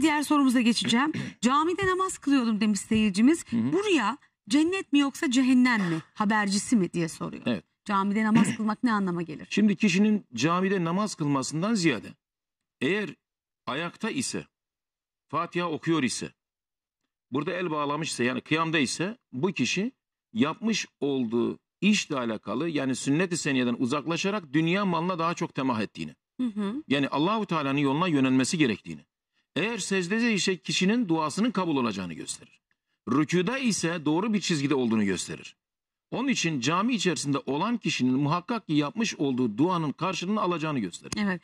Diğer sorumuza geçeceğim. Camide namaz kılıyordum demiş seyircimiz. Buraya cennet mi yoksa cehennem mi? Habercisi mi diye soruyor. Evet. Camide namaz kılmak ne anlama gelir? Şimdi kişinin camide namaz kılmasından ziyade eğer ayakta ise Fatiha okuyor ise burada el bağlamışsa yani kıyamda ise bu kişi yapmış olduğu işle alakalı yani sünnet-i seniyeden uzaklaşarak dünya malına daha çok temah ettiğini. Hı hı. Yani Allahu Teala'nın yoluna yönelmesi gerektiğini. Eğer secdede ise kişinin duasının kabul olacağını gösterir. Rükuda ise doğru bir çizgide olduğunu gösterir. Onun için cami içerisinde olan kişinin muhakkak ki yapmış olduğu duanın karşılığını alacağını gösterir. Evet.